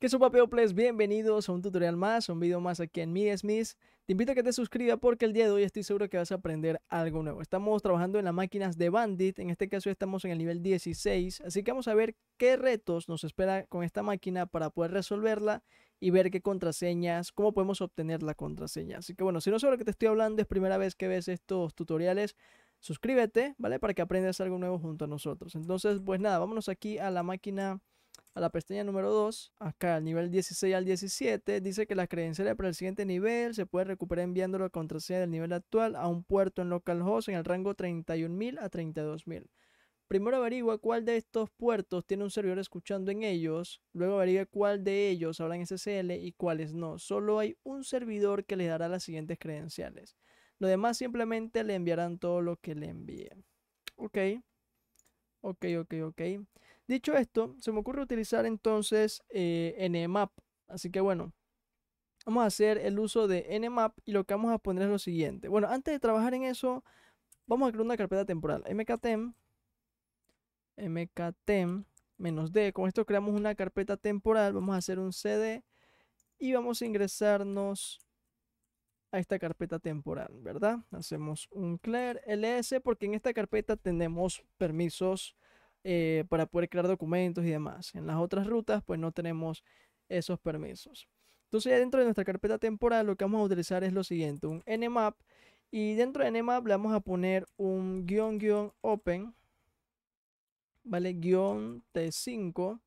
¿Qué papel please Bienvenidos a un tutorial más, a un video más aquí en Mi Smith. Te invito a que te suscribas porque el día de hoy estoy seguro que vas a aprender algo nuevo. Estamos trabajando en las máquinas de Bandit, en este caso estamos en el nivel 16, así que vamos a ver qué retos nos espera con esta máquina para poder resolverla y ver qué contraseñas, cómo podemos obtener la contraseña. Así que bueno, si no sabes lo que te estoy hablando, es primera vez que ves estos tutoriales, suscríbete, ¿vale? Para que aprendas algo nuevo junto a nosotros. Entonces, pues nada, vámonos aquí a la máquina a la pestaña número 2, acá al nivel 16 al 17, dice que las credenciales para el siguiente nivel se puede recuperar enviando la contraseña del nivel actual a un puerto en localhost en el rango 31.000 a 32.000. Primero averigua cuál de estos puertos tiene un servidor escuchando en ellos, luego averigua cuál de ellos en SSL y cuáles no. Solo hay un servidor que le dará las siguientes credenciales. Lo demás simplemente le enviarán todo lo que le envíe. Ok. Ok, ok, ok. Dicho esto, se me ocurre utilizar entonces eh, nmap. Así que bueno, vamos a hacer el uso de nmap y lo que vamos a poner es lo siguiente. Bueno, antes de trabajar en eso, vamos a crear una carpeta temporal. mktem, mktem, d. Con esto creamos una carpeta temporal. Vamos a hacer un cd y vamos a ingresarnos a esta carpeta temporal, ¿verdad? Hacemos un clear ls porque en esta carpeta tenemos permisos eh, para poder crear documentos y demás. En las otras rutas, pues no tenemos esos permisos. Entonces, dentro de nuestra carpeta temporal, lo que vamos a utilizar es lo siguiente, un nmap. Y dentro de nmap le vamos a poner un guión guión open, ¿vale? Guión T5,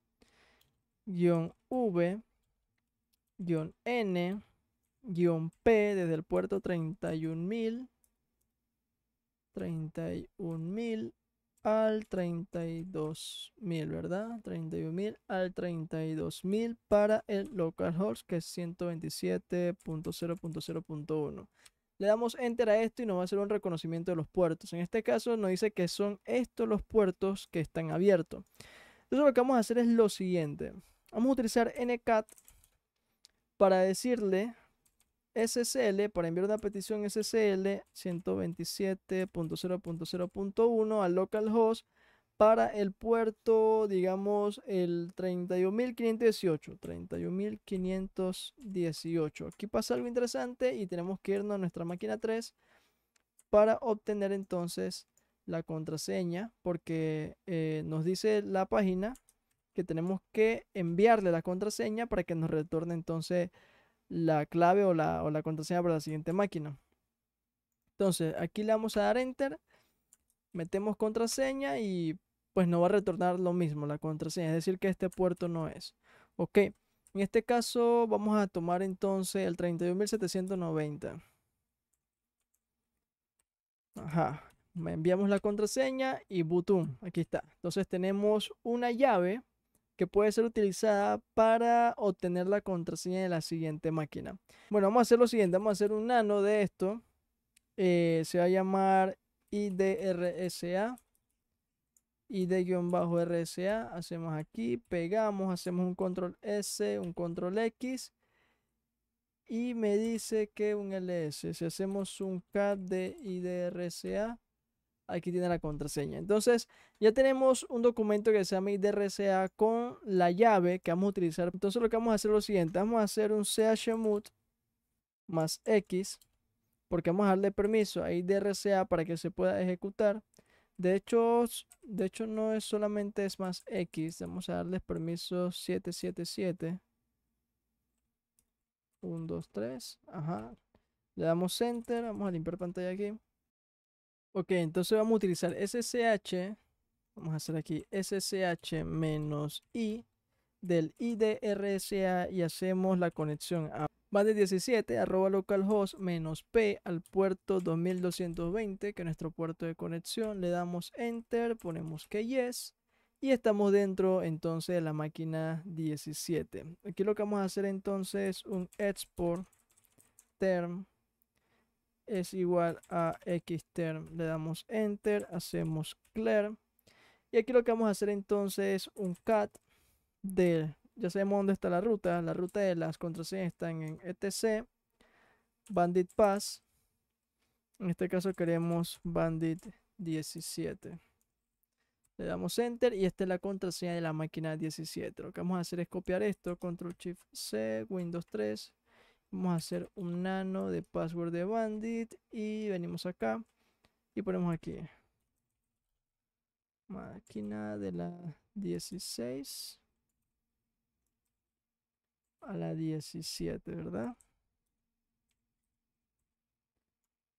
guión V, guión N, guión P desde el puerto 31.000, 31.000 al 32.000, ¿verdad? 31.000 al 32.000 para el localhost que es 127.0.0.1. Le damos enter a esto y nos va a hacer un reconocimiento de los puertos. En este caso nos dice que son estos los puertos que están abiertos. Entonces lo que vamos a hacer es lo siguiente. Vamos a utilizar ncat para decirle SSL para enviar una petición SSL 127.0.0.1 a localhost para el puerto, digamos, el 31.518. 31.518. Aquí pasa algo interesante y tenemos que irnos a nuestra máquina 3 para obtener entonces la contraseña porque eh, nos dice la página que tenemos que enviarle la contraseña para que nos retorne entonces la clave o la, o la contraseña para la siguiente máquina. Entonces, aquí le vamos a dar enter, metemos contraseña y pues no va a retornar lo mismo la contraseña, es decir que este puerto no es. Ok, en este caso vamos a tomar entonces el 31790. Ajá, enviamos la contraseña y butum, aquí está. Entonces tenemos una llave que puede ser utilizada para obtener la contraseña de la siguiente máquina. Bueno, vamos a hacer lo siguiente, vamos a hacer un nano de esto. Eh, se va a llamar IDRSA. ID-RSA. Hacemos aquí, pegamos, hacemos un control S, un control X. Y me dice que un LS. Si hacemos un CAD de IDRSA aquí tiene la contraseña. Entonces ya tenemos un documento que se llama IDRCA con la llave que vamos a utilizar. Entonces lo que vamos a hacer es lo siguiente, vamos a hacer un chmod más x porque vamos a darle permiso a IDRCA para que se pueda ejecutar. De hecho, de hecho no es solamente es más x, vamos a darle permiso 777. 1, 2, 3, ajá. Le damos enter, vamos a limpiar pantalla aquí. Ok, entonces vamos a utilizar SSH. Vamos a hacer aquí SSH menos I del IDRSA y hacemos la conexión a más de 17 arroba localhost menos P al puerto 2220 que es nuestro puerto de conexión. Le damos enter, ponemos que yes y estamos dentro entonces de la máquina 17. Aquí lo que vamos a hacer entonces es un export term es igual a xterm. Le damos enter, hacemos clear. Y aquí lo que vamos a hacer entonces es un cat del, ya sabemos dónde está la ruta, la ruta de las contraseñas están en etc, bandit pass, en este caso queremos bandit 17. Le damos enter y esta es la contraseña de la máquina 17. Lo que vamos a hacer es copiar esto, control shift C, Windows 3, Vamos a hacer un nano de password de bandit y venimos acá y ponemos aquí. Máquina de la 16 a la 17, ¿verdad?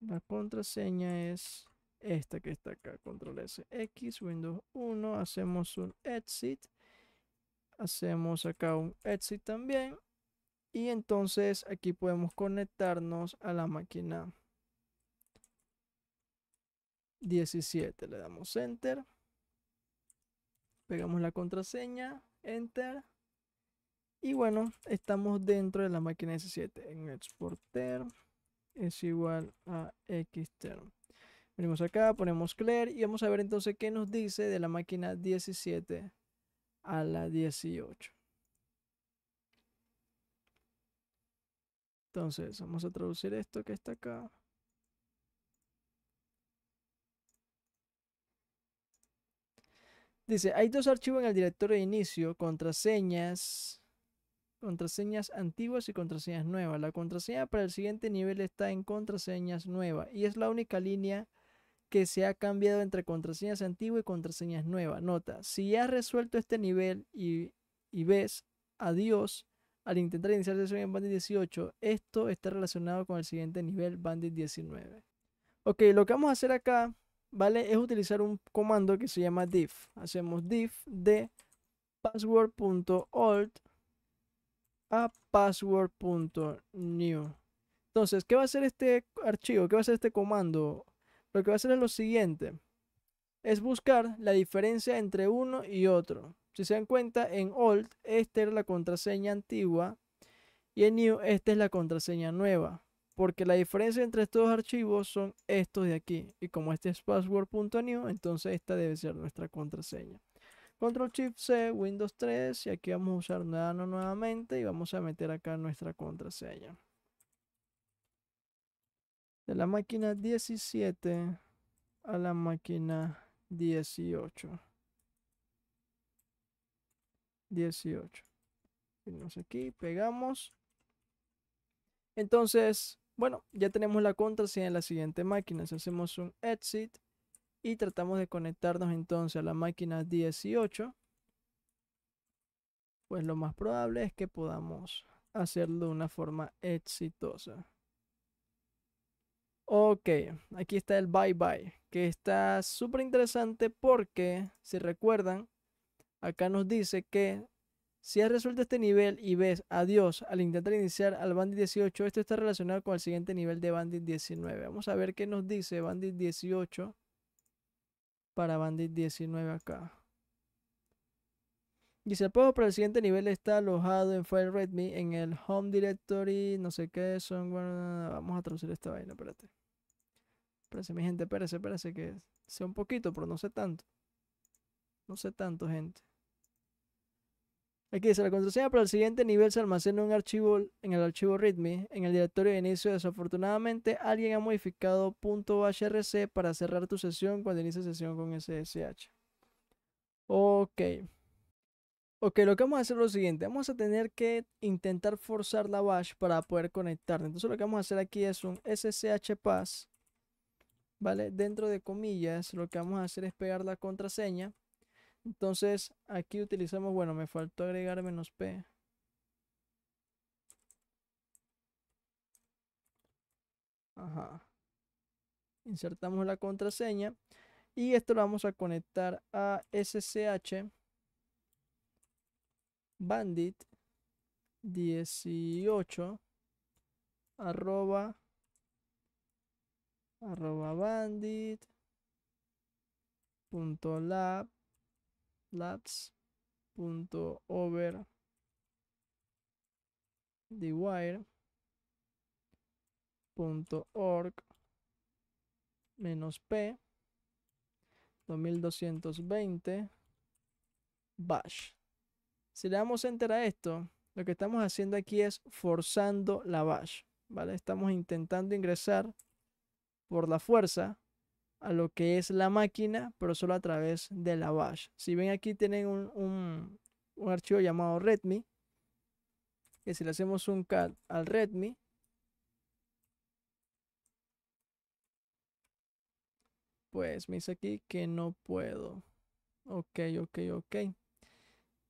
La contraseña es esta que está acá, control S, X, Windows 1, hacemos un exit, hacemos acá un exit también y entonces aquí podemos conectarnos a la máquina 17. Le damos enter. Pegamos la contraseña. Enter. Y bueno, estamos dentro de la máquina 17. En exporter es igual a xterm. Venimos acá, ponemos clear y vamos a ver entonces qué nos dice de la máquina 17 a la 18. Entonces, vamos a traducir esto que está acá. Dice, hay dos archivos en el directorio de inicio, contraseñas, contraseñas antiguas y contraseñas nuevas. La contraseña para el siguiente nivel está en contraseñas nuevas y es la única línea que se ha cambiado entre contraseñas antiguas y contraseñas nuevas. Nota, si ya has resuelto este nivel y, y ves adiós, al intentar iniciar sesión en Bandit 18, esto está relacionado con el siguiente nivel, Bandit 19. Ok, lo que vamos a hacer acá, ¿vale? Es utilizar un comando que se llama diff. Hacemos diff de password.old a password.new. Entonces, ¿qué va a hacer este archivo? ¿Qué va a hacer este comando? Lo que va a hacer es lo siguiente. Es buscar la diferencia entre uno y otro. Si se dan cuenta, en old esta era la contraseña antigua y en new esta es la contraseña nueva. Porque la diferencia entre estos archivos son estos de aquí. Y como este es password.new, entonces esta debe ser nuestra contraseña. Control Shift C, Windows 3 y aquí vamos a usar Nano nuevamente y vamos a meter acá nuestra contraseña. De la máquina 17 a la máquina 18. 18. Venimos aquí, pegamos. Entonces, bueno, ya tenemos la contraseña en la siguiente máquina. Si hacemos un exit y tratamos de conectarnos entonces a la máquina 18, pues lo más probable es que podamos hacerlo de una forma exitosa. Ok, aquí está el bye bye, que está súper interesante porque, si recuerdan, acá nos dice que si has resuelto este nivel y ves adiós al intentar iniciar al Bandit 18, esto está relacionado con el siguiente nivel de Bandit 19. Vamos a ver qué nos dice Bandit 18 para Bandit 19 acá. Dice, el para el siguiente nivel está alojado en File Redmi en el Home Directory, no sé qué son. Bueno, vamos a traducir esta vaina, espérate. Espérate, mi gente, espérate, espérate, que sea un poquito, pero no sé tanto. No sé tanto, gente. Aquí dice, la contraseña para el siguiente nivel se almacena en un archivo, en el archivo README, en el directorio de inicio. Desafortunadamente, alguien ha modificado .hrc para cerrar tu sesión cuando inicia sesión con SSH. Ok. Ok, lo que vamos a hacer es lo siguiente. Vamos a tener que intentar forzar la bash para poder conectar Entonces lo que vamos a hacer aquí es un SSH pass. ¿Vale? Dentro de comillas, lo que vamos a hacer es pegar la contraseña entonces, aquí utilizamos, bueno, me faltó agregar menos P. Ajá. Insertamos la contraseña. Y esto lo vamos a conectar a SSH bandit 18 arroba arroba bandit punto lab lats.over menos p 2220 bash si le damos enter a esto lo que estamos haciendo aquí es forzando la bash estamos intentando ingresar por la fuerza a lo que es la máquina, pero solo a través de la bash. Si ven aquí tienen un, archivo llamado redmi. que si le hacemos un cat al redmi. pues me dice aquí que no puedo. Ok, ok, ok.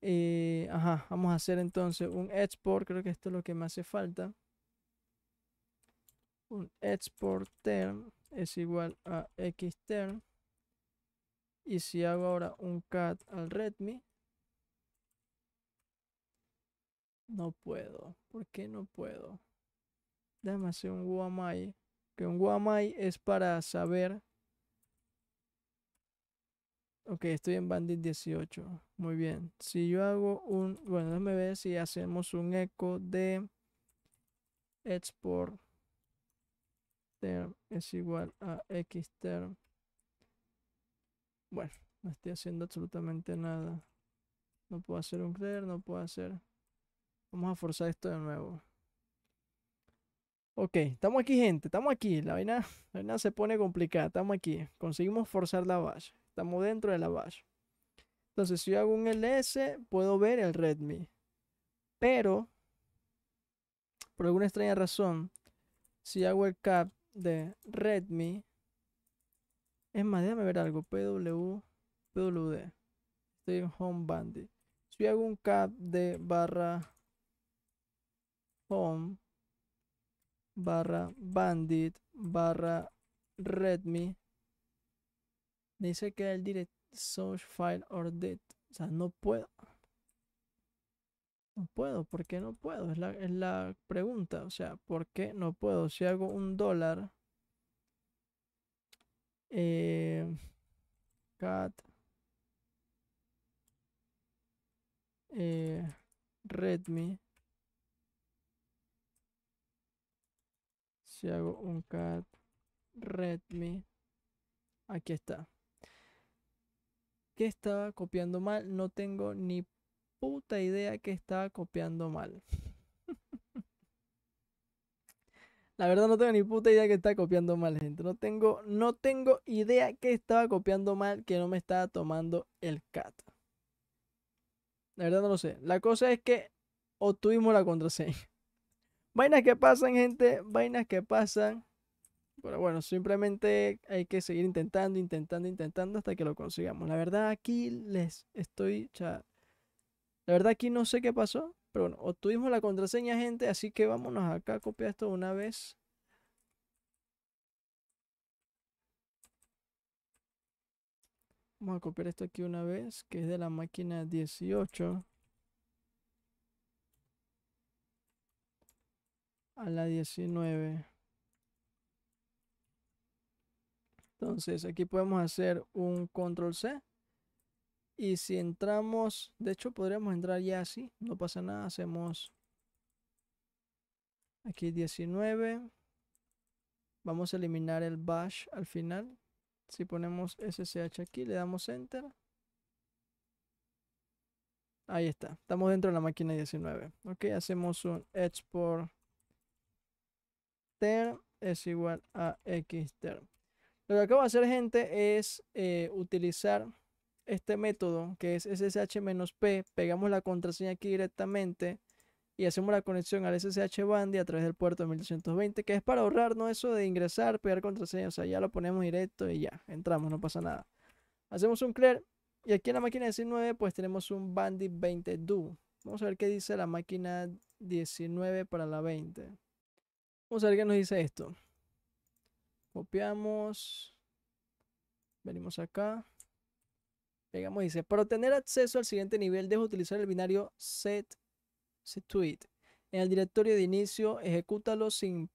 Eh, ajá, vamos a hacer entonces un export, creo que esto es lo que me hace falta. Un export term es igual a xterm. Y si hago ahora un cat al redmi. no puedo. ¿Por qué no puedo? Déjame hacer un guamai. Que un guamai es para saber. Ok, estoy en bandit 18. Muy bien. Si yo hago un. Bueno, me ve. si hacemos un eco de export term es igual a x term. Bueno, no estoy haciendo absolutamente nada. No puedo hacer un clear, no puedo hacer... Vamos a forzar esto de nuevo. Ok, estamos aquí gente, estamos aquí. La vaina, la vaina se pone complicada, estamos aquí. Conseguimos forzar la base Estamos dentro de la base Entonces, si hago un ls, puedo ver el redmi Pero, por alguna extraña razón, si hago el cap de Redmi. Es más, déjame ver algo. PW, PWD. Estoy Home Bandit. Si hago un cap de barra Home, barra Bandit, barra Redmi, me dice que el direct source file or date. O sea, no puedo. No puedo, ¿por qué no puedo? Es la, es la pregunta. O sea, ¿por qué no puedo? Si hago un dólar. Eh, cat. Eh, Redmi. Si hago un cat Redmi. Aquí está. ¿Qué estaba copiando mal? No tengo ni puta idea que estaba copiando mal. La verdad no tengo ni puta idea que estaba copiando mal, gente. No tengo, no tengo idea que estaba copiando mal, que no me estaba tomando el cat. La verdad no lo sé. La cosa es que obtuvimos la contraseña. Vainas que pasan, gente. Vainas que pasan. Pero bueno, simplemente hay que seguir intentando, intentando, intentando hasta que lo consigamos. La verdad aquí les estoy... Cha la verdad aquí no sé qué pasó, pero bueno, obtuvimos la contraseña, gente, así que vámonos acá a copiar esto una vez. Vamos a copiar esto aquí una vez, que es de la máquina 18. A la 19. Entonces aquí podemos hacer un control C. Y si entramos, de hecho podríamos entrar ya así, no pasa nada, hacemos aquí 19. Vamos a eliminar el bash al final. Si ponemos SSH aquí, le damos enter. Ahí está, estamos dentro de la máquina 19. Ok, hacemos un export term es igual a xter. Lo que acabo de hacer, gente, es eh, utilizar este método que es ssh-p, pegamos la contraseña aquí directamente y hacemos la conexión al SSH Bandy a través del puerto 1220, que es para ahorrarnos eso de ingresar, pegar contraseña, o sea, ya lo ponemos directo y ya, entramos, no pasa nada. Hacemos un clear y aquí en la máquina 19 pues tenemos un Bandy 20 do. Vamos a ver qué dice la máquina 19 para la 20. Vamos a ver qué nos dice esto. Copiamos. Venimos acá. Digamos, dice, para obtener acceso al siguiente nivel, dejo utilizar el binario set, En el directorio de inicio, ejecútalo sin,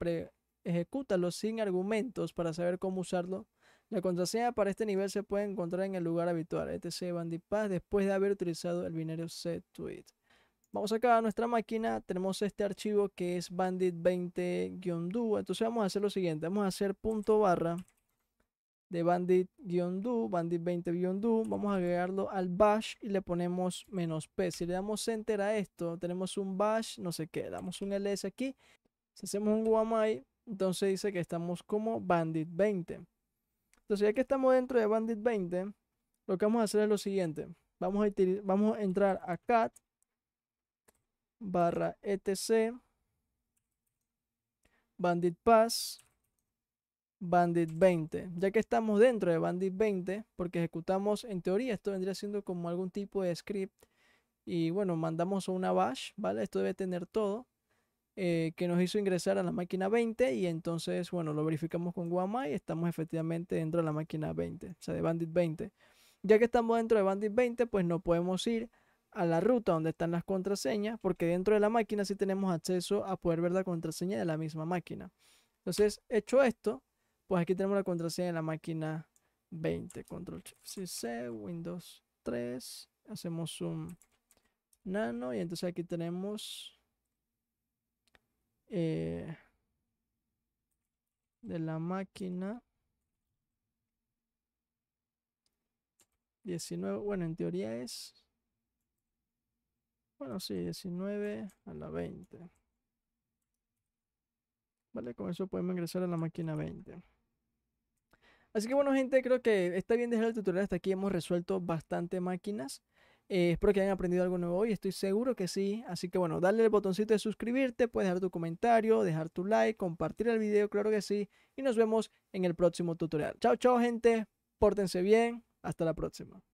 sin argumentos para saber cómo usarlo. La contraseña para este nivel se puede encontrar en el lugar habitual, etc. pass después de haber utilizado el binario set tweet. Vamos acá a nuestra máquina, tenemos este archivo que es bandit20-do. Entonces vamos a hacer lo siguiente, vamos a hacer punto barra de bandit-do, bandit20-do, vamos a agregarlo al bash y le ponemos menos p. Si le damos enter a esto, tenemos un bash, no sé qué, damos un ls aquí, si hacemos un guamai, entonces dice que estamos como bandit20. Entonces ya que estamos dentro de bandit20, lo que vamos a hacer es lo siguiente. Vamos a, vamos a entrar a cat barra etc bandit pass Bandit 20. Ya que estamos dentro de Bandit 20, porque ejecutamos, en teoría, esto vendría siendo como algún tipo de script. Y bueno, mandamos una bash, ¿vale? Esto debe tener todo. Eh, que nos hizo ingresar a la máquina 20 y entonces, bueno, lo verificamos con Guama y estamos efectivamente dentro de la máquina 20, o sea, de Bandit 20. Ya que estamos dentro de Bandit 20, pues no podemos ir a la ruta donde están las contraseñas, porque dentro de la máquina sí tenemos acceso a poder ver la contraseña de la misma máquina. Entonces, hecho esto, pues aquí tenemos la contraseña de la máquina 20. Control Shift C, Windows 3. Hacemos un nano y entonces aquí tenemos eh, de la máquina 19. Bueno, en teoría es. Bueno, sí, 19 a la 20. Vale, con eso podemos ingresar a la máquina 20. Así que bueno, gente, creo que está bien dejar el tutorial hasta aquí. Hemos resuelto bastante máquinas. Eh, espero que hayan aprendido algo nuevo hoy, estoy seguro que sí. Así que bueno, dale el botoncito de suscribirte, puedes dejar tu comentario, dejar tu like, compartir el video, claro que sí. Y nos vemos en el próximo tutorial. Chao, chao gente, pórtense bien, hasta la próxima.